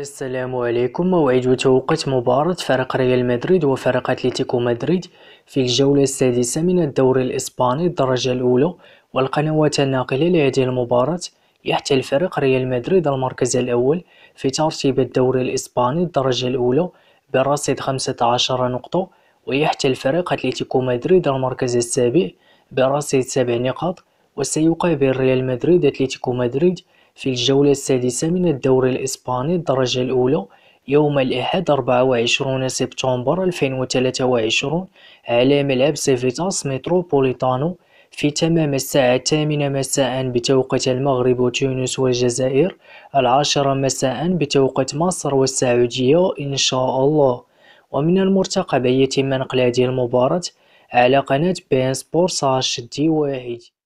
السلام عليكم موعد وتوقيت مباراة فريق ريال مدريد وفريق اتلتيكو مدريد في الجولة السادسة من الدوري الإسباني الدرجة الأولى والقنوات الناقلة لهذه المباراة يحتل فريق ريال مدريد المركز الأول في ترتيب الدوري الإسباني الدرجة الأولى برصيد 15 نقطة ويحتل فريق اتلتيكو مدريد المركز السابع برصيد 7 نقاط وسيقابل ريال مدريد اتلتيكو مدريد في الجولة السادسة من الدوري الإسباني الدرجة الأولى يوم الأحد 24 سبتمبر 2023 على ملعب سيفيتاس متروبوليتانو في تمام الساعة الثامنة مساء بتوقيت المغرب وتونس والجزائر العاشرة مساء بتوقيت مصر والسعودية إن شاء الله ومن المرتقب يتم نقل هذه المباراة على قناة بين سبورتس دي واحد